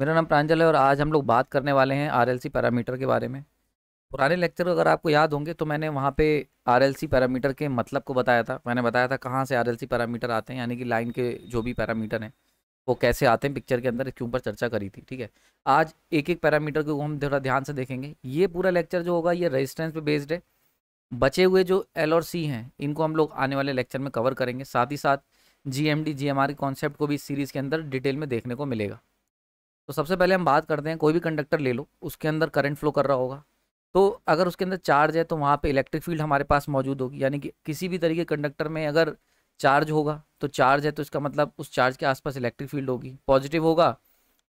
मेरा नाम प्रांजल है और आज हम लोग बात करने वाले हैं आरएलसी पैरामीटर के बारे में पुराने लेक्चर अगर आपको याद होंगे तो मैंने वहाँ पे आरएलसी पैरामीटर के मतलब को बताया था मैंने बताया था कहाँ से आरएलसी पैरामीटर आते हैं यानी कि लाइन के जो भी पैरामीटर हैं वो कैसे आते हैं पिक्चर के अंदर इसके ऊपर चर्चा करी थी ठीक है आज एक एक पैरामीटर को हम थोड़ा ध्यान से देखेंगे ये पूरा लेक्चर जो होगा ये रजिस्टेंस पर बेस्ड है बचे हुए जो एल और सी हैं इनको हम लोग आने वाले लेक्चर में कवर करेंगे साथ ही साथ G M D G M R के कॉन्सेप्ट को भी इस सीरीज़ के अंदर डिटेल में देखने को मिलेगा तो सबसे पहले हम बात करते हैं कोई भी कंडक्टर ले लो उसके अंदर करंट फ्लो कर रहा होगा तो अगर उसके अंदर चार्ज है तो वहाँ पे इलेक्ट्रिक फील्ड हमारे पास मौजूद होगी यानी कि किसी भी तरीके कंडक्टर में अगर चार्ज होगा तो चार्ज है तो इसका मतलब उस चार्ज के आसपास इलेक्ट्रिक फील्ड होगी पॉजिटिव होगा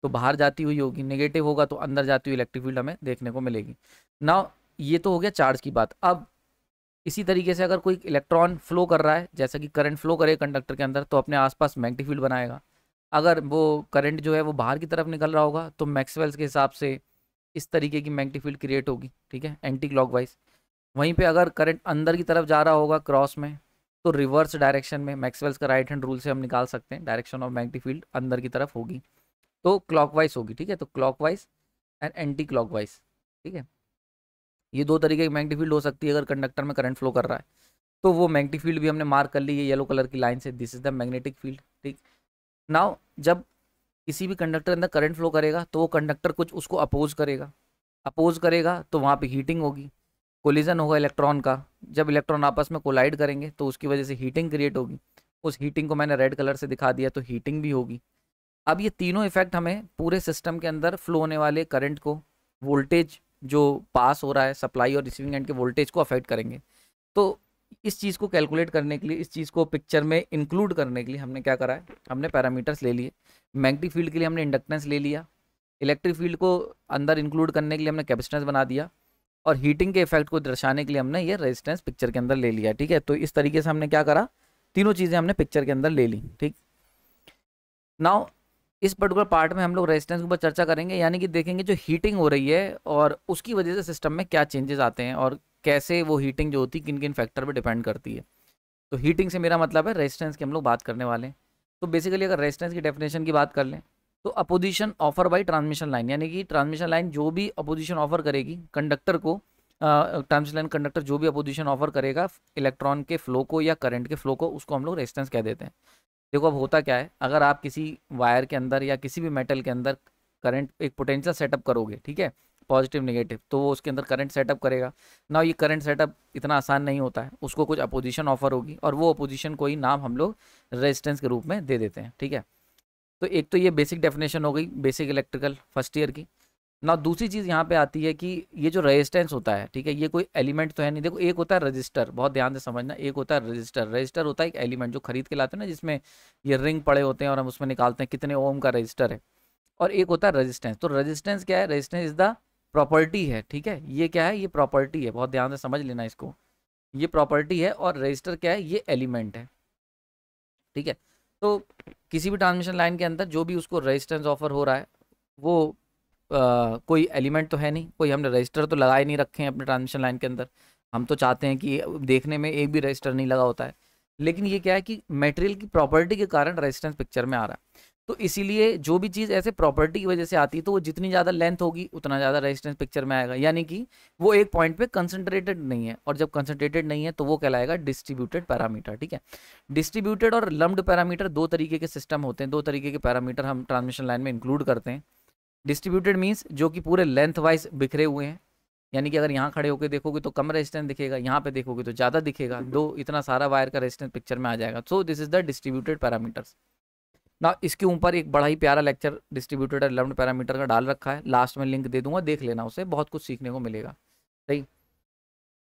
तो बाहर जाती हुई होगी नेगेटिव होगा तो अंदर जाती हुई इलेक्ट्रिक फील्ड हमें देखने को मिलेगी ना ये तो हो गया चार्ज की बात अब इसी तरीके से अगर कोई इलेक्ट्रॉन फ्लो कर रहा है जैसा कि करंट फ्लो करे कंडक्टर के अंदर तो अपने आसपास मैग्नेटिक फील्ड बनाएगा अगर वो करंट जो है वो बाहर की तरफ निकल रहा होगा तो मैक्सवेल्स के हिसाब से इस तरीके की मैग्नेटिक फील्ड क्रिएट होगी ठीक है एंटी वाइज वहीं पे अगर करंट अंदर की तरफ जा रहा होगा क्रॉस में तो रिवर्स डायरेक्शन में मैक्सवेल्स का राइट हैंड रूल से हम निकाल सकते हैं डायरेक्शन ऑफ मैग्नेटिक फील्ड अंदर की तरफ होगी तो क्लॉकवाइज होगी ठीक है तो क्लॉकवाइज एंड एंटी क्लॉकवाइज ठीक है ये दो तरीके की मैग्नेटिक फील्ड हो सकती है अगर कंडक्टर में करंट फ्लो कर रहा है तो वो मैग्नेटिक फील्ड भी हमने मार्क कर ली है येलो कलर की लाइन से this is the magnetic field ठीक नाउ जब किसी भी कंडक्टर अंदर करंट फ्लो करेगा तो वो कंडक्टर कुछ उसको अपोज करेगा अपोज करेगा तो वहाँ पे हीटिंग होगी कोलिजन होगा इलेक्ट्रॉन का जब इलेक्ट्रॉन आपस में कोलाइड करेंगे तो उसकी वजह से हीटिंग क्रिएट होगी उस हीटिंग को मैंने रेड कलर से दिखा दिया तो हीटिंग भी होगी अब ये तीनों इफेक्ट हमें पूरे सिस्टम के अंदर फ्लो होने वाले करंट को वोल्टेज जो पास हो रहा है सप्लाई और रिसीविंग एंड के वोल्टेज को अफेक्ट करेंगे तो इस चीज़ को कैलकुलेट करने के लिए इस चीज़ को पिक्चर में इंक्लूड करने के लिए हमने क्या करा है हमने पैरामीटर्स ले लिए मैग्नेटिक फील्ड के लिए हमने इंडक्टेंस ले लिया इलेक्ट्रिक फील्ड को अंदर इंक्लूड करने के लिए हमने कैपेसिटेंस बना दिया और हीटिंग के इफेक्ट को दर्शाने के लिए हमने ये रेजिस्टेंस पिक्चर के अंदर ले लिया ठीक है तो इस तरीके से हमने क्या करा तीनों चीज़ें हमने पिक्चर के अंदर ले ली ठीक नाउ इस पर्टिकुलर पार्ट में हम लोग रेजिस्टेंस के ऊपर चर्चा करेंगे यानी कि देखेंगे जो हीटिंग हो रही है और उसकी वजह से सिस्टम में क्या चेंजेस आते हैं और कैसे वो हीटिंग जो होती है किन किन फैक्टर पर डिपेंड करती है तो हीटिंग से मेरा मतलब है रेजिस्टेंस की हम लोग बात करने वाले हैं तो बेसिकली अगर रेजिस्टेंस की डेफिनेशन की बात कर लें तो opposition offer by transmission line यानी कि ट्रांसमिशन लाइन जो भी अपोजिशन ऑफर करेगी कंडक्टर को ट्रांसमिशन लाइन कंडक्टर जो भी अपोजिशन ऑफर करेगा इलेक्ट्रॉन के फ्लो को या करंट के फ्लो को उसको हम लोग रेजिस्टेंस कह देते हैं देखो अब होता क्या है अगर आप किसी वायर के अंदर या किसी भी मेटल के अंदर करंट एक पोटेंशियल सेटअप करोगे ठीक है पॉजिटिव नेगेटिव तो वो उसके अंदर करंट सेटअप करेगा ना ये करंट सेटअप इतना आसान नहीं होता है उसको कुछ अपोजिशन ऑफर होगी और वो अपोजिशन को ही नाम हम लोग रेजिस्टेंस के रूप में दे देते हैं ठीक है तो एक तो ये बेसिक डेफिनेशन हो गई बेसिक इलेक्ट्रिकल फर्स्ट ईयर की ना दूसरी चीज़ यहाँ पे आती है कि ये जो रेजिस्टेंस होता है ठीक है ये कोई एलिमेंट तो है नहीं देखो एक होता है रजिस्टर बहुत ध्यान से समझना एक होता है रजिस्टर रजिस्टर होता है एक एलिमेंट जो खरीद के लाते हैं ना जिसमें ये रिंग पड़े होते हैं और हम उसमें निकालते हैं कितने ओम का रजिस्टर है और एक होता है रजिस्टेंस तो रजिस्टेंस क्या है रजिस्टेंस इज द प्रॉपर्टी है ठीक है ये क्या है ये प्रॉपर्टी है बहुत ध्यान से समझ लेना इसको ये प्रॉपर्टी है और रजिस्टर क्या है ये एलिमेंट है ठीक है तो किसी भी ट्रांसमिशन लाइन के अंदर जो भी उसको रजिस्टेंस ऑफर हो रहा है वो आ, कोई एलिमेंट तो है नहीं कोई हमने रजिस्टर तो लगाए नहीं रखे हैं अपने ट्रांसमिशन लाइन के अंदर हम तो चाहते हैं कि देखने में एक भी रजिस्टर नहीं लगा होता है लेकिन ये क्या है कि मेटेरियल की प्रॉपर्टी के कारण रजिस्टेंस पिक्चर में आ रहा है तो इसीलिए जो भी चीज़ ऐसे प्रॉपर्टी की वजह से आती है तो वो जितनी ज़्यादा लेंथ होगी उतना ज़्यादा रेजिस्टेंस पिक्चर में आएगा यानी कि वो एक पॉइंट पे कंसनट्रेटेड नहीं है और जब कंसनट्रेटेड नहीं है तो वो कहलाएगा डिस्ट्रीब्यूटेड पैरामीटर ठीक है डिस्ट्रीब्यूटेड और लम्ब पैरामीटर दो तरीके के सिस्टम होते हैं दो तरीके के पैरामीटर हम ट्रांसमिशन लाइन में इंक्लूड करते हैं डिस्ट्रीब्यूटेड मीन्स जो कि पूरे लेंथ वाइज बिखरे हुए हैं यानी कि अगर यहाँ खड़े होकर देखोगे तो कम रेजिस्टेंस दिखेगा यहाँ पे देखोगे तो ज़्यादा दिखेगा दो इतना सारा वायर का रेजिस्टेंस पिक्चर में आ जाएगा so this is the distributed parameters ना इसके ऊपर एक बड़ा ही प्यारा लेक्चर डिस्ट्रीब्यूटेड एलेवन पैरामीटर का डाल रखा है लास्ट में लिंक दे दूंगा देख लेना उसे बहुत कुछ सीखने को मिलेगा सही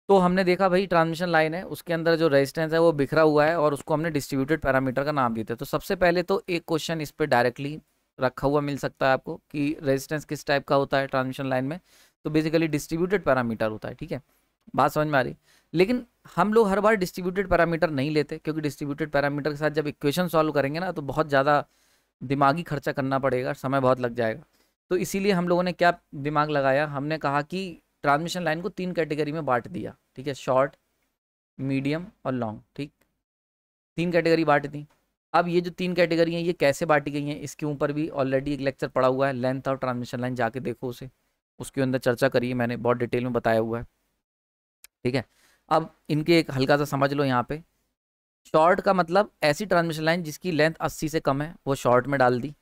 तो हमने देखा भाई ट्रांसमिशन लाइन है उसके अंदर जो रेजिस्टेंस है वो बिखरा हुआ है और उसको हमने डिस्ट्रीब्यूटेड पैरामीटर का नाम दिया था तो सबसे पहले तो एक क्वेश्चन इस पर डायरेक्टली रखा हुआ मिल सकता है आपको कि रेजिस्टेंस किस टाइप का होता है ट्रांसमिशन लाइन में तो बेसिकली डिस्ट्रीब्यूटेड पैरामीटर होता है ठीक है बात समझ में आ रही लेकिन हम लोग हर बार डिस्ट्रीब्यूटेड पैरामीटर नहीं लेते क्योंकि डिस्ट्रीब्यूटेड पैरामीटर के साथ जब इक्वेशन सॉल्व करेंगे ना तो बहुत ज़्यादा दिमागी खर्चा करना पड़ेगा समय बहुत लग जाएगा तो इसीलिए हम लोगों ने क्या दिमाग लगाया हमने कहा कि ट्रांसमिशन लाइन को तीन कैटेगरी में बांट दिया ठीक है शॉर्ट मीडियम और लॉन्ग ठीक तीन कैटेगरी बांट दी अब ये जो तीन कैटेगरी हैं ये कैसे बांटी गई हैं इसके ऊपर भी ऑलरेडी एक लेक्चर पड़ा हुआ है लेंथ और ट्रांसमिशन लाइन जाके देखो उसे उसके अंदर चर्चा करिए मैंने बहुत डिटेल में बताया हुआ है ठीक है अब इनके एक हल्का सा समझ लो यहाँ पे शॉर्ट का मतलब ऐसी ट्रांसमिशन लाइन जिसकी लेंथ 80 से कम है वो शॉर्ट में डाल दी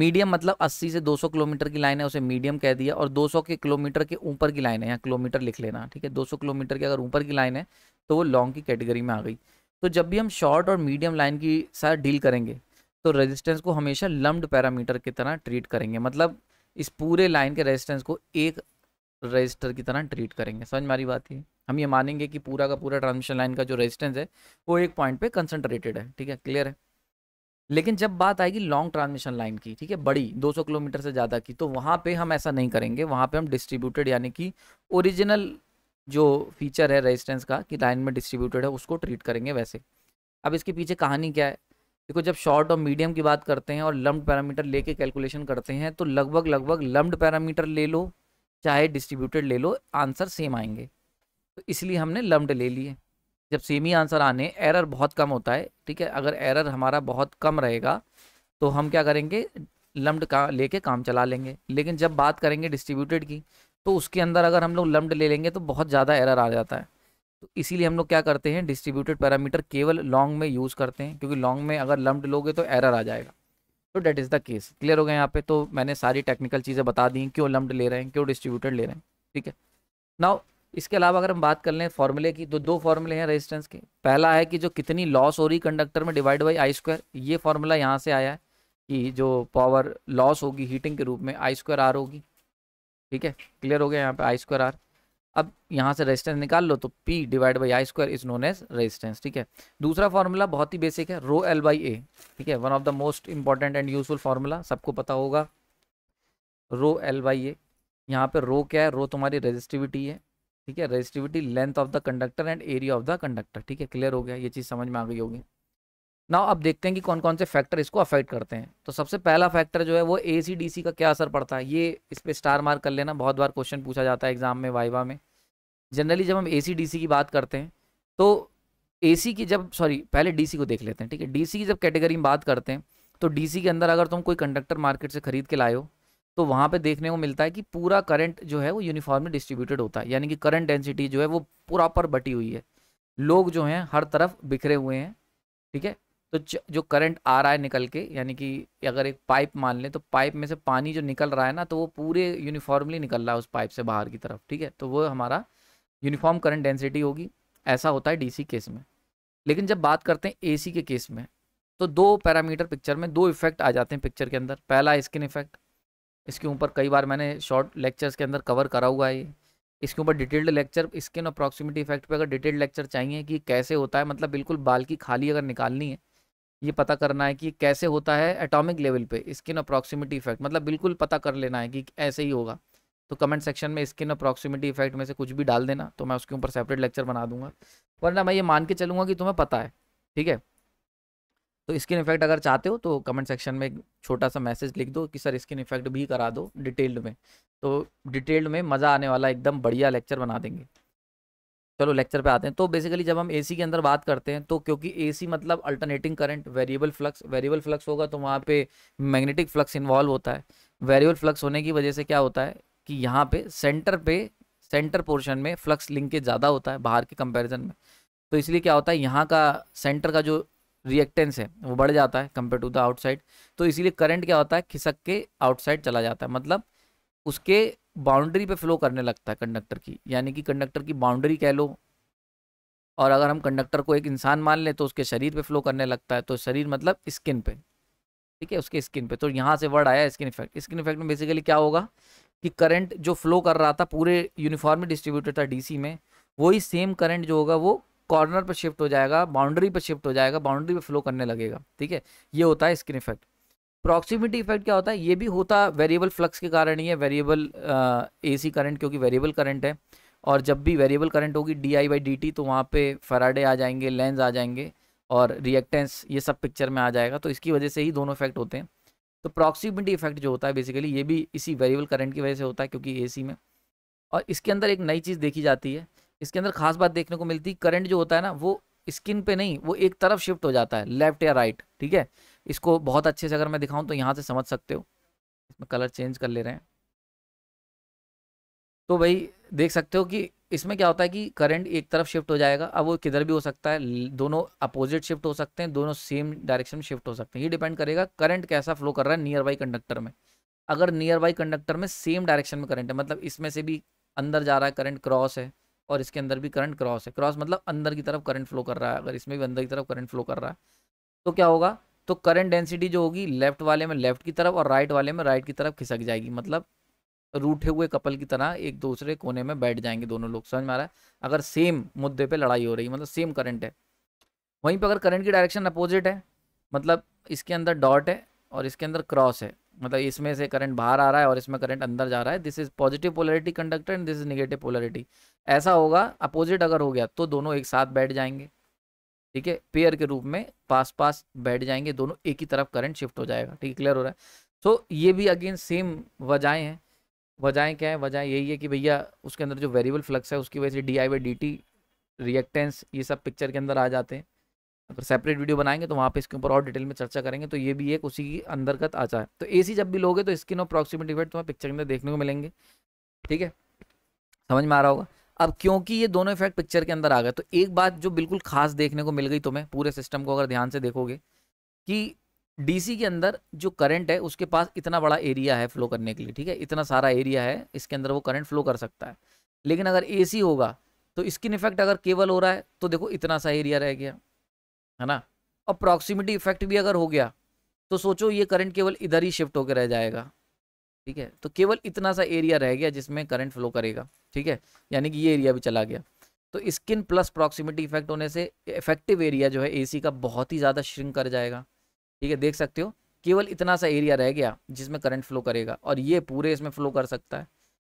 मीडियम मतलब 80 से 200 किलोमीटर की लाइन है उसे मीडियम कह दिया और 200 के किलोमीटर के ऊपर की लाइन है यहाँ किलोमीटर लिख लेना ठीक है 200 किलोमीटर के अगर ऊपर की लाइन है तो वो लॉन्ग की कैटेगरी में आ गई तो जब भी हम शॉर्ट और मीडियम लाइन की साथ डील करेंगे तो रजिस्टेंस को हमेशा लम्ब पैरामीटर की तरह ट्रीट करेंगे मतलब इस पूरे लाइन के रजिस्टेंस को एक रजिस्टर की तरह ट्रीट करेंगे समझ मारी बात है हम ये मानेंगे कि पूरा का पूरा ट्रांसमिशन लाइन का जो रेजिस्टेंस है वो एक पॉइंट पे कंसनट्रेटेड है ठीक है क्लियर है लेकिन जब बात आएगी लॉन्ग ट्रांसमिशन लाइन की ठीक है बड़ी 200 किलोमीटर से ज़्यादा की तो वहाँ पे हम ऐसा नहीं करेंगे वहाँ पे हम डिस्ट्रीब्यूटेड यानी कि ओरिजिनल जो फीचर है रेजिस्टेंस का कि लाइन में डिस्ट्रीब्यूटेड है उसको ट्रीट करेंगे वैसे अब इसके पीछे कहानी क्या है देखो जब शॉर्ट और मीडियम की बात करते हैं और लम्ब पैरामीटर लेके कैलकुलेशन करते हैं तो लगभग लगभग लम्ब पैरामीटर ले लो चाहे डिस्ट्रीब्यूटेड ले लो आंसर सेम आएंगे तो इसलिए हमने लम्ड ले लिए जब सेमी आंसर आने एरर बहुत कम होता है ठीक है अगर एरर हमारा बहुत कम रहेगा तो हम क्या करेंगे लम्ड का लेके काम चला लेंगे लेकिन जब बात करेंगे डिस्ट्रीब्यूटेड की तो उसके अंदर अगर हम लोग लम्ड ले लेंगे तो बहुत ज़्यादा एरर आ जाता है तो इसीलिए हम लोग क्या करते हैं डिस्ट्रीब्यूटेड पैरामीटर केवल लॉन्ग में यूज़ करते हैं क्योंकि लॉन्ग में अगर लम्ड लोगे तो एरर आ जाएगा तो that is the case clear हो गया यहाँ पे तो मैंने सारी टेक्निकल चीज़ें बता दी क्यों लम्ड ले रहे हैं क्यों डिस्ट्रीब्यूटेड ले रहे हैं ठीक है नाउ इसके अलावा अगर हम बात कर लें फॉर्मूले की तो दो फॉर्मूले हैं रेजिस्टेंस के पहला है कि जो कितनी लॉस हो रही कंडक्टर में डिवाइड बाई आई स्क्वायर ये फॉर्मूला यहाँ से आया है कि जो पावर लॉस होगी हीटिंग के रूप में आई स्क्वायर आर होगी ठीक है क्लियर हो गया यहाँ पे आई स्क्वायर आर अब यहाँ से रेजिस्टेंस निकाल लो तो P divide by I square is known as resistance ठीक है दूसरा फॉर्मूला बहुत ही बेसिक है रो एल बाई ए ठीक है one of the most important and useful formula सबको पता होगा रो एल बाई ए यहाँ पे रो क्या है रो तुम्हारी रेजिस्टिविटी है ठीक है resistivity length of the conductor and area of the conductor ठीक है क्लियर हो गया ये चीज़ समझ में आ गई होगी ना अब देखते हैं कि कौन कौन से फैक्टर इसको अफेक्ट करते हैं तो सबसे पहला फैक्टर जो है वो ए सी डी सी का क्या असर पड़ता है ये इस पर स्टार मार्क कर लेना बहुत बार क्वेश्चन पूछा जाता है एग्जाम में वाइवा में जनरली जब हम ए सी डी सी की बात करते हैं तो ए सी की जब सॉरी पहले डी सी को देख लेते हैं ठीक है डी सी की जब कैटेगरी में बात करते हैं तो डी सी के अंदर अगर तुम कोई कंडक्टर मार्केट से खरीद के लाए हो तो वहाँ पे देखने को मिलता है कि पूरा करंट जो है वो यूनिफॉर्मली डिस्ट्रीब्यूटेड होता है यानी कि करंट डेंसिटी जो है वो प्रॉपर बटी हुई है लोग जो हैं हर तरफ बिखरे हुए हैं ठीक है तो जो करंट आ रहा है निकल के यानी कि अगर एक पाइप मान लें तो पाइप में से पानी जो निकल रहा है ना तो वो पूरे यूनिफॉर्मली निकल रहा है उस पाइप से बाहर की तरफ ठीक है तो वो हमारा यूनिफॉर्म करंट डेंसिटी होगी ऐसा होता है डी केस में लेकिन जब बात करते हैं ए के केस में तो दो पैरामीटर पिक्चर में दो इफेक्ट आ जाते हैं पिक्चर के अंदर पहला स्किन इफेक्ट इसके ऊपर कई बार मैंने शॉर्ट लेक्चर्स के अंदर कवर करा हुआ है इसके ऊपर डिटेल्ड लेक्चर स्किन और प्रॉक्सिमिटी इफेक्ट पे अगर डिटेल्ड लेक्चर चाहिए कि कैसे होता है मतलब बिल्कुल बाल की खाली अगर निकालनी है ये पता करना है कि कैसे होता है एटॉमिक लेवल पे स्किन और प्रॉक्सिमिटी इफेक्ट मतलब बिल्कुल पता कर लेना है कि ऐसे ही होगा तो कमेंट सेक्शन में स्किन और प्रॉक्सिमिटी इफेक्ट में से कुछ भी डाल देना तो मैं उसके ऊपर सेपरेट लेक्चर बना दूंगा वरना मैं ये मान के चलूँगा कि तुम्हें पता है ठीक है तो स्किन इफेक्ट अगर चाहते हो तो कमेंट सेक्शन में एक छोटा सा मैसेज लिख दो कि सर स्किन इफेक्ट भी करा दो डिटेल्ड में तो डिटेल्ड में मज़ा आने वाला एकदम बढ़िया लेक्चर बना देंगे चलो लेक्चर पे आते हैं तो बेसिकली जब हम एसी के अंदर बात करते हैं तो क्योंकि एसी मतलब alternating current variable flux variable flux होगा तो वहाँ पे मैग्नेटिक फ्लक्स इन्वॉल्व होता है वेरिएबल फ्लक्स होने की वजह से क्या होता है कि यहाँ पे सेंटर पे सेंटर पोर्शन में फ्लक्स लिंकेज ज़्यादा होता है बाहर के कंपेरिजन में तो इसलिए क्या होता है यहाँ का सेंटर का जो रिएक्टेंस है वो बढ़ जाता है कंपेयर टू द आउटसाइड तो इसीलिए करंट क्या होता है खिसक के आउटसाइड चला जाता है मतलब उसके बाउंड्री पे फ्लो करने लगता है कंडक्टर की यानी कि कंडक्टर की बाउंड्री कह लो और अगर हम कंडक्टर को एक इंसान मान लें तो उसके शरीर पे फ्लो करने लगता है तो शरीर मतलब स्किन पे ठीक है उसके स्किन पे तो यहाँ से वर्ड आया स्किन इफेक्ट स्किन इफेक्ट में बेसिकली क्या होगा कि करंट जो फ्लो कर रहा था पूरे यूनिफॉर्मली डिस्ट्रीब्यूटेड था डीसी में वही सेम करंट जो होगा वो कॉर्नर पर शिफ्ट हो जाएगा बाउंड्री पर शिफ्ट हो जाएगा बाउंड्री पर फ्लो करने लगेगा ठीक है ये होता है स्किन इफेक्ट प्रॉक्सिमिटी इफेक्ट क्या होता है ये भी होता वेरिएबल फ्लक्स के कारण ही है वेरिएबल ए सी करंट क्योंकि वेरिएबल करंट है और जब भी वेरिएबल करंट होगी D I by D T तो वहाँ पे फराडे आ जाएंगे लेंस आ जाएंगे और रिएक्टेंस ये सब पिक्चर में आ जाएगा तो इसकी वजह से ही दोनों इफेक्ट होते हैं तो प्रॉक्सिमिटी इफेक्ट जो होता है बेसिकली ये भी इसी वेरिएबल करंट की वजह से होता है क्योंकि ए में और इसके अंदर एक नई चीज़ देखी जाती है इसके अंदर खास बात देखने को मिलती है करंट जो होता है ना वो स्किन पे नहीं वो एक तरफ शिफ्ट हो जाता है लेफ्ट या राइट ठीक है इसको बहुत अच्छे से अगर मैं दिखाऊं तो यहाँ से समझ सकते हो इसमें कलर चेंज कर ले रहे हैं तो भाई देख सकते हो कि इसमें क्या होता है कि करंट एक तरफ शिफ्ट हो जाएगा अब वो किधर भी हो सकता है दोनों अपोजिट शिफ्ट हो सकते हैं दोनों सेम डायरेक्शन में शिफ्ट हो सकते हैं ये डिपेंड करेगा करंट कैसा फ्लो कर रहा है नियर बाई कंडक्टर में अगर नियर बाई कंडक्टर में सेम डायरेक्शन में करंट है मतलब इसमें से भी अंदर जा रहा है करंट क्रॉस है और इसके अंदर भी करंट क्रॉस है क्रॉस मतलब अंदर की तरफ करंट फ्लो कर रहा है अगर इसमें भी अंदर की तरफ करंट फ्लो कर रहा है तो क्या होगा तो करंट डेंसिटी जो होगी लेफ्ट वाले में लेफ्ट की तरफ और राइट वाले में राइट की तरफ खिसक जाएगी मतलब रूठे हुए कपल की तरह एक दूसरे कोने में बैठ जाएंगे दोनों लोग समझ में आ रहा है अगर सेम मुद्दे पे लड़ाई हो रही है मतलब सेम करंट है वहीं पर अगर करंट की डायरेक्शन अपोजिट है मतलब इसके अंदर डॉट है और इसके अंदर क्रॉस है मतलब इसमें से करंट बाहर आ रहा है और इसमें करंट अंदर जा रहा है this is positive polarity conductor and this is negative polarity ऐसा होगा अपोजिट अगर हो गया तो दोनों एक साथ बैठ जाएंगे ठीक है पेयर के रूप में पास पास बैठ जाएंगे दोनों एक ही तरफ करंट शिफ्ट हो जाएगा ठीक है क्लियर हो रहा है सो so, ये भी अगेन सेम वजहें हैं वजहें क्या है वजह यही है कि भैया उसके अंदर जो वेरिएबल फ्लक्स है उसकी वजह से D I by D T reactance ये सब पिक्चर के अंदर आ जाते हैं अगर सेपरेट वीडियो बनाएंगे तो वहाँ पे इसके ऊपर और डिटेल में चर्चा करेंगे तो ये भी एक उसी के अंतर्गत आ है तो एसी जब भी लोगे तो स्किन और प्रॉक्सिमिटी इफेक्ट तुम्हें पिक्चर के अंदर देखने को मिलेंगे ठीक है समझ में आ रहा होगा अब क्योंकि ये दोनों इफेक्ट पिक्चर के अंदर आ गए तो एक बात जो बिल्कुल खास देखने को मिल गई तुम्हें पूरे सिस्टम को अगर ध्यान से देखोगे कि डीसी के अंदर जो करंट है उसके पास इतना बड़ा एरिया है फ्लो करने के लिए ठीक है इतना सारा एरिया है इसके अंदर वो करंट फ्लो कर सकता है लेकिन अगर एसी होगा तो स्किन इफेक्ट अगर केवल हो रहा है तो देखो इतना सा एरिया रह गया है ना और प्रॉक्सिमिटी इफेक्ट भी अगर हो गया तो सोचो ये करंट केवल इधर ही शिफ्ट होकर रह जाएगा ठीक है तो केवल इतना सा एरिया रह गया जिसमें करंट फ्लो करेगा ठीक है यानी कि ये एरिया भी चला गया तो स्किन प्लस प्रॉक्सिमिटी इफेक्ट होने से इफेक्टिव एरिया जो है एसी का बहुत ही ज़्यादा श्रिंक कर जाएगा ठीक है देख सकते हो केवल इतना सा एरिया रह गया जिसमें करंट फ्लो करेगा और ये पूरे इसमें फ्लो कर सकता है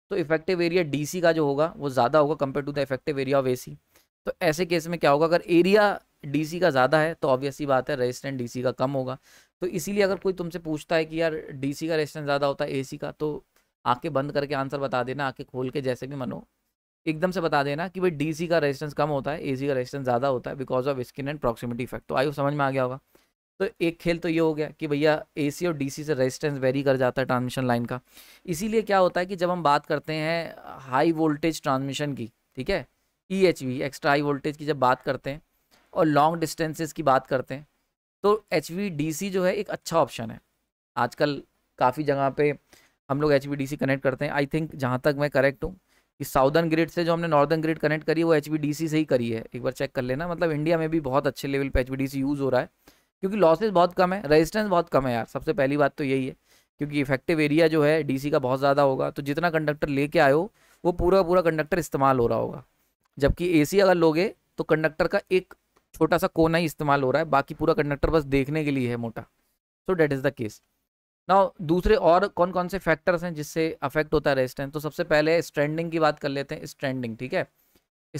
तो इफेक्टिव एरिया डीसी का जो होगा वो ज़्यादा होगा compare to the effective area of AC तो ऐसे केस में क्या होगा अगर एरिया डीसी का ज़्यादा है तो ऑब्वियसली बात है रेजिस्टेंट डीसी का कम होगा तो इसीलिए अगर कोई तुमसे पूछता है कि यार डीसी का रेजिस्टेंस ज़्यादा होता है एसी का तो आके बंद करके आंसर बता देना आके खोल के जैसे भी मनो एकदम से बता देना कि भाई डीसी का रेजिस्टेंस कम होता है एसी का रेजिस्टेंस ज़्यादा होता है because of skin and proximity effect तो आई समझ में आ गया होगा तो एक खेल तो ये हो गया कि भैया सी और सी से रेजिस्टेंस वेरी कर जाता है ट्रांसमिशन लाइन का इसीलिए क्या होता है कि जब हम बात करते हैं हाई वोल्टेज ट्रांसमिशन की ठीक है E H V extra high voltage की जब बात करते हैं और लॉन्ग डिस्टेंसेस की बात करते हैं तो एच जो है एक अच्छा ऑप्शन है आजकल काफ़ी जगह पे हम लोग एच कनेक्ट करते हैं आई थिंक जहाँ तक मैं करेक्ट हूँ कि साउदर्न ग्रिड से जो हमने नॉर्दर्न ग्रिड कनेक्ट करी है वो एच से ही करी है एक बार चेक कर लेना मतलब इंडिया में भी बहुत अच्छे लेवल पर एच यूज़ हो रहा है क्योंकि लॉसेज बहुत कम है रजिस्टेंस बहुत कम है यार सबसे पहली बात तो यही है क्योंकि इफेक्टिव एरिया जो है डी का बहुत ज़्यादा होगा तो जितना कंडक्टर लेके आयो वो पूरा पूरा कंडक्टर इस्तेमाल हो रहा होगा जबकि ए अगर लोगे तो कंडक्टर का एक छोटा सा कोना ही इस्तेमाल हो रहा है बाकी पूरा कंडक्टर बस देखने के लिए है मोटा so that is the case ना दूसरे और कौन कौन से फैक्टर्स हैं जिससे अफेक्ट होता है रेजिस्टेंस तो सबसे पहले स्टैंडिंग की बात कर लेते हैं स्टैंडिंग ठीक है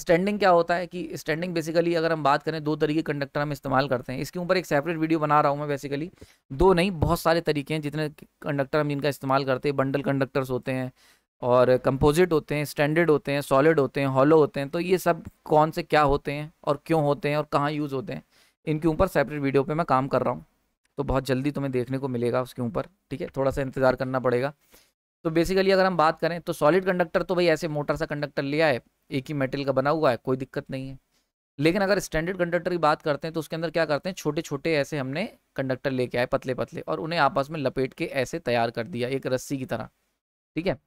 स्टैंडिंग क्या होता है कि स्टैंडिंग बेसिकली अगर हम बात करें दो तरीके कंडक्टर हम इस्तेमाल करते हैं इसके ऊपर एक सेपरेट वीडियो बना रहा हूँ मैं बेसिकली दो नहीं बहुत सारे तरीके हैं जितने कंडक्टर हम इनका इस्तेमाल करते हैं बंडल कंडक्टर्स होते हैं और कंपोजिट होते हैं स्टैंडर्ड होते हैं सॉलिड होते हैं हॉलो होते हैं तो ये सब कौन से क्या होते हैं और क्यों होते हैं और कहाँ यूज़ होते हैं इनके ऊपर सेपरेट वीडियो पे मैं काम कर रहा हूँ तो बहुत जल्दी तुम्हें देखने को मिलेगा उसके ऊपर ठीक है थोड़ा सा इंतज़ार करना पड़ेगा तो बेसिकली अगर हम बात करें तो सॉलिड कंडक्टर तो भाई ऐसे मोटा सा कंडक्टर लिया है एक ही मेटल का बना हुआ है कोई दिक्कत नहीं है लेकिन अगर स्टैंडर्ड कंडक्टर की बात करते हैं तो उसके अंदर क्या करते हैं छोटे छोटे ऐसे हमने कंडक्टर लेके आए पतले पतले और उन्हें आपस में लपेट के ऐसे तैयार कर दिया एक रस्सी की तरह ठीक है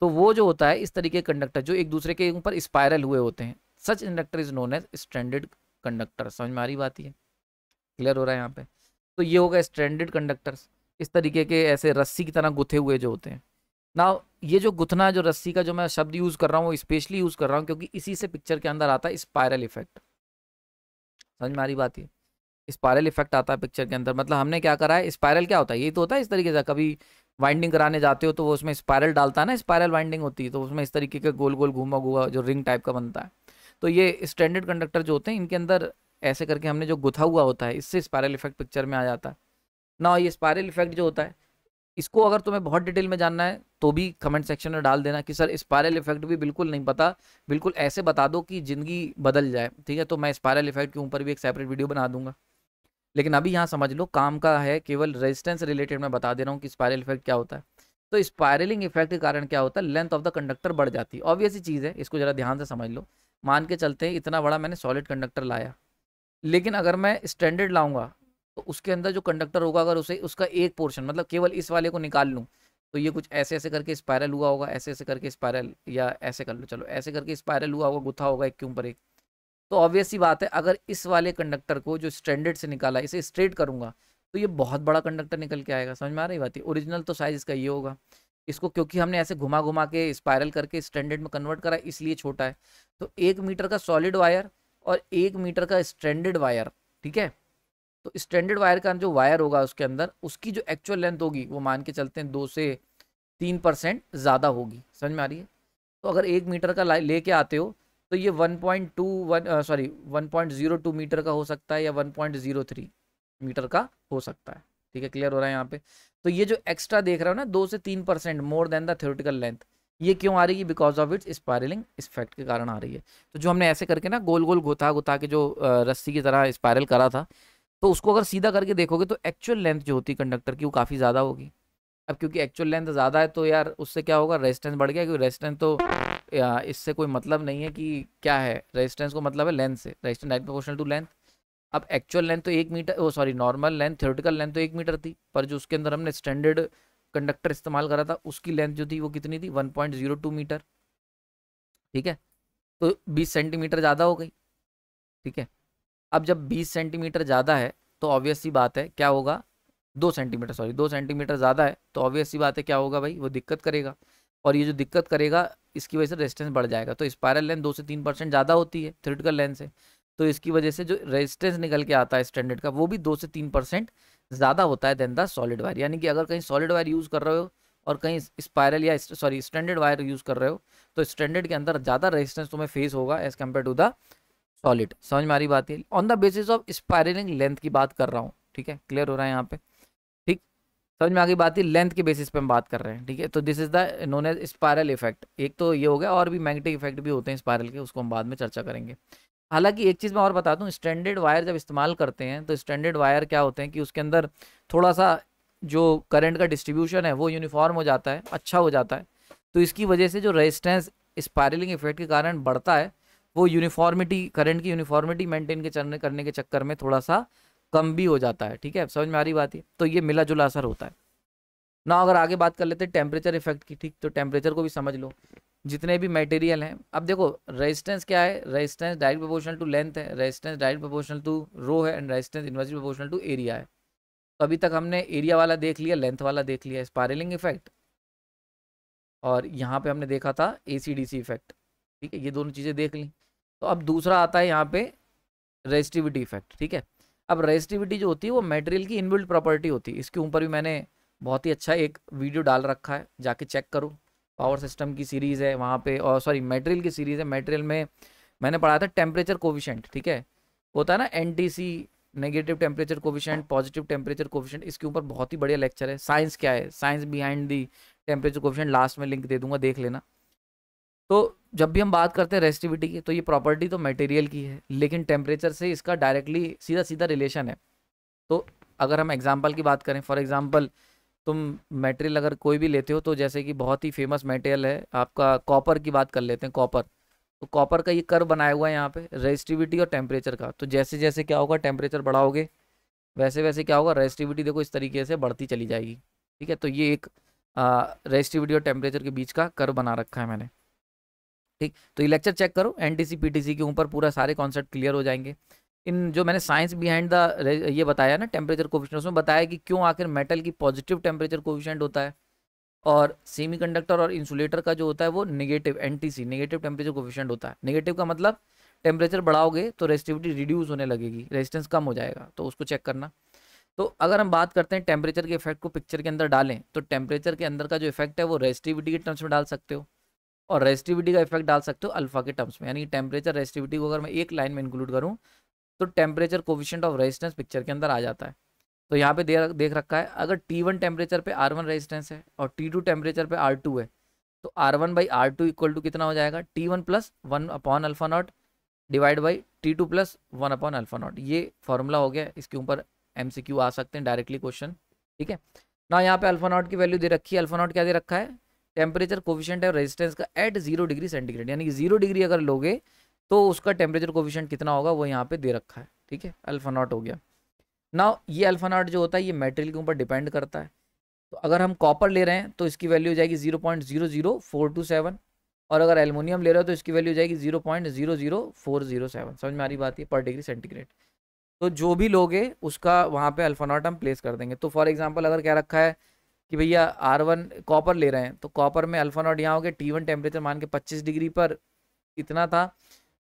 तो वो जो होता है इस तरीके के कंडक्टर जो एक दूसरे के ऊपर स्पायरल हुए होते हैं such conductor is known as standard conductor समझ में आ रही बात ही है क्लियर हो रहा है यहाँ पे तो ये होगा स्टैंडर्ड कंडक्टर्स इस तरीके के ऐसे रस्सी की तरह गुथे हुए जो होते हैं ना ये जो गुथना जो रस्सी का जो मैं शब्द यूज़ कर रहा हूँ वो स्पेशली यूज़ कर रहा हूँ क्योंकि इसी से पिक्चर के अंदर आता है स्पायरल इफेक्ट समझ में आ रही बात है स्पायरल इफेक्ट आता है पिक्चर के अंदर मतलब हमने क्या करा है स्पायरल क्या होता है ये तो होता है इस तरीके से कभी वाइंडिंग कराने जाते हो तो वो उसमें स्पायरल डालता है ना स्पायरल वाइंडिंग होती है तो उसमें इस तरीके का गोल गोल घूमा घूमा जो रिंग टाइप का बनता है तो ये स्टैंडर्ड कंडक्टर जो होते हैं इनके अंदर ऐसे करके हमने जो गुथा हुआ होता है इससे स्पायरल इफेक्ट पिक्चर में आ जाता है ना ये स्पायरल इफेक्ट जो होता है इसको अगर तुम्हें बहुत डिटेल में जानना है तो भी कमेंट सेक्शन में डाल देना कि सर स्पायरल इफेक्ट भी बिल्कुल नहीं पता बिल्कुल ऐसे बता दो कि ज़िंदगी बदल जाए ठीक है तो मैं स्पायरल इफेक्ट के ऊपर भी एक सेपरेट वीडियो बना दूंगा लेकिन अभी यहाँ समझ लो काम का है केवल रेजिस्टेंस रिलेटेड मैं बता दे रहा हूँ कि स्पायरल इफेक्ट क्या होता है तो स्पायरलिंग इफेक्ट के कारण क्या होता है लेंथ ऑफ द कंडक्टर बढ़ जाती है ऑब्वियसली चीज़ है इसको ज़रा ध्यान से समझ लो मान के चलते हैं इतना बड़ा मैंने सॉलिड कंडक्टर लाया लेकिन अगर मैं स्टैंडर्ड लाऊंगा तो उसके अंदर जो कंडक्टर होगा अगर उसे उसका एक पोर्शन मतलब केवल इस वाले को निकाल लूँ तो ये कुछ ऐसे ऐसे करके स्पायरल हुआ होगा ऐसे ऐसे करके स्पायरल या ऐसे कर लो चलो ऐसे करके स्पायरल हुआ होगा गुथा होगा एक के ऊपर एक तो ऑब्वियस ही बात है अगर इस वाले कंडक्टर को जो स्टैंडर्ड से निकाला इसे स्ट्रेट करूँगा तो ये बहुत बड़ा कंडक्टर निकल के आएगा समझ में आ रही बात है ओरिजिनल तो साइज इसका ये होगा इसको क्योंकि हमने ऐसे घुमा घुमा के स्पायरल करके स्टैंडर्ड में कन्वर्ट करा इसलिए छोटा है तो एक मीटर का सॉलिड वायर और एक मीटर का स्टैंडर्ड वायर ठीक है तो स्टैंडर्ड वायर का जो वायर होगा उसके अंदर उसकी जो एक्चुअल लेंथ होगी वो मान के चलते हैं दो से तीन परसेंट ज़्यादा होगी समझ में आ रही है तो अगर एक मीटर का लेके आते हो तो ये 1.2 वन सॉरी 1.02 मीटर का हो सकता है या 1.03 मीटर का हो सकता है ठीक है क्लियर हो रहा है यहाँ पे तो ये जो एक्स्ट्रा देख रहा हो ना दो से तीन percent more than the theoretical length ये क्यों आ रही है because of its spiraling effect के कारण आ रही है तो जो हमने ऐसे करके ना गोल गोल गोता गोता के जो रस्सी की तरह स्पायरल करा था तो उसको अगर सीधा करके देखोगे तो एक्चुअल लेंथ जो होती है कंडक्टर की वो काफ़ी ज़्यादा होगी अब क्योंकि एक्चुअल लेंथ ज़्यादा है तो यार उससे क्या होगा रेजिस्टेंस बढ़ गया क्योंकि रेजिस्टेंस तो इससे कोई मतलब नहीं है कि क्या है रेजिस्टेंस को मतलब है लेंथ से resistance direct proportional to length अब एक्चुअल लेंथ तो एक मीटर वो sorry normal length theoretical length तो एक मीटर थी पर जो उसके अंदर हमने स्टैंडर्ड कंडक्टर इस्तेमाल करा था उसकी लेंथ जो थी वो कितनी थी टू मीटर ठीक है तो बीस सेंटीमीटर ज़्यादा हो गई ठीक है अब जब बीस सेंटीमीटर ज़्यादा है तो ऑब्वियस सी बात है क्या होगा दो सेंटीमीटर सॉरी दो सेंटीमीटर ज़्यादा है तो ऑब्वियस सी बात है क्या होगा भाई वो दिक्कत करेगा और ये जो दिक्कत करेगा इसकी वजह से रेजिस्टेंस बढ़ जाएगा तो स्पायरल लेंथ दो से तीन परसेंट ज़्यादा होती है थ्रिटिकल लेंथ से तो इसकी वजह से जो रेजिस्टेंस निकल के आता है स्टैंडर्ड का वो भी दो से तीन परसेंट ज़्यादा होता है देन द सॉलिड वायर यानी कि अगर कहीं सॉलिड वायर यूज़ कर रहे हो और कहीं स्पायरल या सॉरी स्टैंडर्ड वायर यूज़ कर रहे हो तो स्टैंडर्ड के अंदर ज़्यादा रेजिस्टेंस तुम्हें फेस होगा as compare to the solid समझ में आ रही बात है on the basis of spiraling length की बात कर रहा हूँ ठीक है क्लियर हो रहा है यहाँ पे समझ में आ गई बात ही लेंथ के बेसिस पे हम बात कर रहे हैं ठीक है तो this is the known as spiral effect एक तो ये हो गया और भी मैग्नेटिक इफेक्ट भी होते हैं स्पायरल के उसको हम बाद में चर्चा करेंगे हालांकि एक चीज़ मैं और बता दूँ स्टैंडर्ड वायर जब इस्तेमाल करते हैं तो स्टैंडर्ड वायर क्या होते हैं कि उसके अंदर थोड़ा सा जो करंट का डिस्ट्रीब्यूशन है वो यूनिफॉर्म हो जाता है अच्छा हो जाता है तो इसकी वजह से जो रेजिस्टेंस स्पायरलिंग इफेक्ट के कारण बढ़ता है वो यूनिफॉर्मिटी करंट की यूनिफॉर्मिटी मेंटेन के करने के चक्कर में थोड़ा सा कम भी हो जाता है ठीक है समझ में आ रही बात है तो ये मिला जुला असर होता है ना अगर आगे बात कर लेते हैं टेम्परेचर इफेक्ट की ठीक तो टेम्परेचर को भी समझ लो जितने भी मटेरियल हैं अब देखो रेजिस्टेंस क्या है resistance direct proportional to length है resistance direct proportional to rho है and resistance inversely proportional to area है तो अभी तक हमने एरिया वाला देख लिया लेंथ वाला देख लिया स्पायरलिंग इफेक्ट और यहाँ पे हमने देखा था ए सी डी सी इफेक्ट ठीक है ये दोनों चीज़ें देख ली तो अब दूसरा आता है यहाँ पे रेजिस्टिविटी इफेक्ट ठीक है अब रेजिस्टिविटी जो होती है वो मेटेरियल की इनबिल्ड प्रॉपर्टी होती है इसके ऊपर भी मैंने बहुत ही अच्छा एक वीडियो डाल रखा है जाके चेक करो पावर सिस्टम की सीरीज़ है वहाँ पे और सॉरी मेटेरियल की सीरीज़ है मेटेरियल में मैंने पढ़ा था टेम्परेचर कोविशेंट ठीक है होता है ना N negative temperature coefficient positive temperature coefficient इसके ऊपर बहुत ही बढ़िया लेक्चर है साइंस क्या है science behind the temperature coefficient last में लिंक दे दूंगा देख लेना तो जब भी हम बात करते हैं रेस्टिविटी की तो ये प्रॉपर्टी तो मटेरियल की है लेकिन टेम्परेचर से इसका डायरेक्टली सीधा सीधा रिलेशन है तो अगर हम एग्जाम्पल की बात करें फॉर एग्ज़ाम्पल तुम मेटेरियल अगर कोई भी लेते हो तो जैसे कि बहुत ही फेमस मेटेरियल है आपका कॉपर की बात कर लेते हैं कॉपर तो कॉपर का ये कर बनाया हुआ है यहाँ पे रेजिस्टिविटी और टेम्परेचर का तो जैसे जैसे क्या होगा टेम्परेचर बढ़ाओगे वैसे वैसे क्या होगा रेजिस्टिविटी देखो इस तरीके से बढ़ती चली जाएगी ठीक है तो ये एक रेजिस्टिविटी और टेम्परेचर के बीच का कर बना रखा है मैंने ठीक तो ये लेक्चर चेक करो एन टी के ऊपर पूरा सारे कॉन्सेप्ट क्लियर हो जाएंगे इन जो मैंने साइंस बिहाइंड द ये बताया ना टेम्परेचर कोविशन उसमें बताया कि क्यों आखिर मेटल की पॉजिटिव टेम्परेचर कोविशेंट होता है और सेमीकंडक्टर और इंसुलेटर का जो होता है वो negative NTC negative temperature coefficient होता है नेगेटिव का मतलब टेम्परेचर बढ़ाओगे तो रेजिटिविटी रिड्यूस होने लगेगी रेजिस्टेंस कम हो जाएगा तो उसको चेक करना तो अगर हम बात करते हैं टेम्परेचर के इफेक्ट को पिक्चर के अंदर डालें तो टेम्परेचर के अंदर का जो इफेक्ट है वो रेजिटिविटी के टर्म्स में डाल सकते हो और रेस्टिविटी का इफेक्ट डाल सकते हो अल्फा के टर्म्स में यानी टेम्परेचर रेस्टिविटी को अगर मैं एक लाइन में इंक्लूड करूँ तो temperature coefficient of resistance picture के अंदर आ जाता है तो यहाँ पे देख रखा है अगर टी वन टेम्परेचर पे आर वन रेजिस्टेंस है और टी टू टेम्परेचर पे आर टू है तो R one by R two equal to कितना हो जाएगा T one plus one upon alpha not divide by T two plus one upon alpha not ये formula हो गया इसके ऊपर एम सी क्यू आ सकते हैं डायरेक्टली क्वेश्चन ठीक है ना यहाँ पे अल्फा नॉट की वैल्यू दे रखी है अल्फा नॉट क्या दे रखा है टेम्परेचर कोविशेंट है रेजिस्टेंस का एट जीरो डिग्री सेंटीग्रेड यानी कि जीरो डिग्री अगर लोगे तो उसका टेम्परेचर कोविशेंट कितना होगा वो यहाँ पे दे रखा है ठीक है अल्फा नॉट हो गया ना ये अल्फा नॉट जो होता है ये मेटेरियल के ऊपर डिपेंड करता है तो अगर हम कॉपर ले रहे हैं तो इसकी वैल्यू हो जाएगी zero point zero zero four two seven और अगर एलमोनियम ले रहे हो तो इसकी वैल्यू हो जाएगी zero point zero zero four zero seven समझ में आ रही बात है पर डिग्री सेंटीग्रेड तो जो भी लोगे उसका वहाँ पे अल्फा नॉट हम प्लेस कर देंगे तो फॉर एग्जाम्पल अगर क्या रखा है कि भैया आर वन कॉपर ले रहे हैं तो कॉपर में अल्फा नॉट यहाँ हो गया टी वन टेम्परेचर मान के पच्चीस डिग्री पर इतना था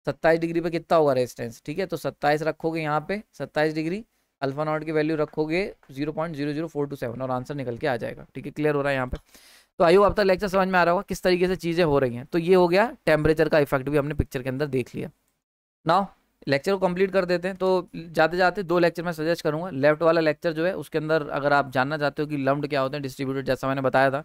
सत्ताईस डिग्री पर कितना होगा रेजिस्टेंस ठीक है तो सत्ताईस रखोगे यहाँ पे सत्ताईस डिग्री अल्फा नॉट की वैल्यू रखोगे zero point zero zero four two seven और आंसर निकल के आ जाएगा ठीक है क्लियर हो रहा है यहाँ पे तो आइयो अब तक लेक्चर समझ में आ रहा होगा किस तरीके से चीज़ें हो रही हैं तो ये हो गया टेम्परेचर का इफेक्ट भी हमने पिक्चर के अंदर देख लिया नाउ लेक्चर को कंप्लीट कर देते हैं तो जाते जाते दो लेक्चर मैं सजेस्ट करूँगा लेफ्ट वाला लेक्चर जो है उसके अंदर अगर आप जानना चाहते हो कि लम्ड क्या होते हैं डिस्ट्रीब्यूटेड जैसा मैंने बताया था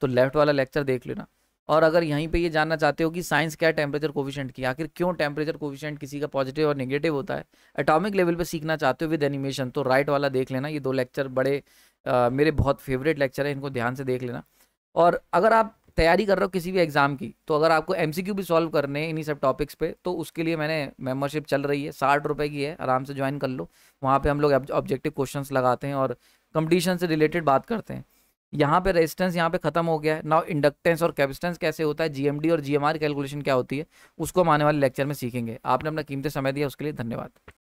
तो लेफ्ट वाला लेक्चर देख लेना और अगर यहीं पे ये जानना चाहते हो कि साइंस क्या है टेम्परेचर कोविशेंट की आखिर क्यों टेम्परेचर कोविशेंट किसी का पॉजिटिव और नेगेटिव होता है एटॉमिक लेवल पे सीखना चाहते हो विद एनिमेशन तो राइट वाला देख लेना ये दो लेक्चर बड़े आ, मेरे बहुत फेवरेट लेक्चर है इनको ध्यान से देख लेना और अगर आप तैयारी कर रहे हो किसी भी एग्ज़ाम की तो अगर आपको एम भी सॉल्व करने हैं इन्हीं सब टॉपिक्स पे तो उसके लिए मैंने मेंबरशिप चल रही है साठ रुपये की है आराम से ज्वाइन कर लो वहाँ पे हम लोग ऑब्जेक्टिव क्वेश्चन लगाते हैं और कंपटीशन से रिलेटेड बात करते हैं यहाँ पे रेजिस्टेंस यहाँ पे खत्म हो गया है नाउ इंडक्टेंस और कैपिस्टेंस कैसे होता है जी और जी कैलकुलेशन क्या होती है उसको हम आने वाले लेक्चर में सीखेंगे आपने अपना कीमती समय दिया उसके लिए धन्यवाद